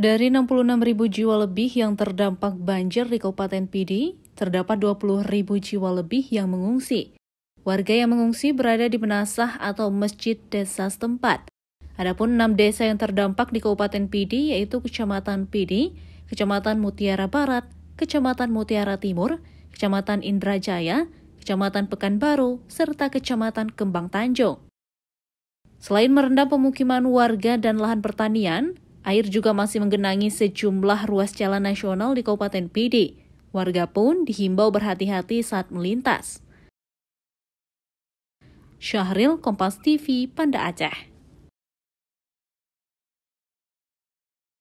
Dari 66.000 jiwa lebih yang terdampak banjir di Kabupaten Pidi, terdapat 20.000 jiwa lebih yang mengungsi. Warga yang mengungsi berada di Menasah atau Masjid Desa setempat. Adapun enam desa yang terdampak di Kabupaten Pidi yaitu Kecamatan Pidi, Kecamatan Mutiara Barat, Kecamatan Mutiara Timur, Kecamatan Indrajaya, Kecamatan Pekanbaru, serta Kecamatan Kembang Tanjung. Selain merendam pemukiman warga dan lahan pertanian, Air juga masih menggenangi sejumlah ruas jalan nasional di Kabupaten PD. Warga pun dihimbau berhati-hati saat melintas. Syahril, Kompas TV, Panda Aceh.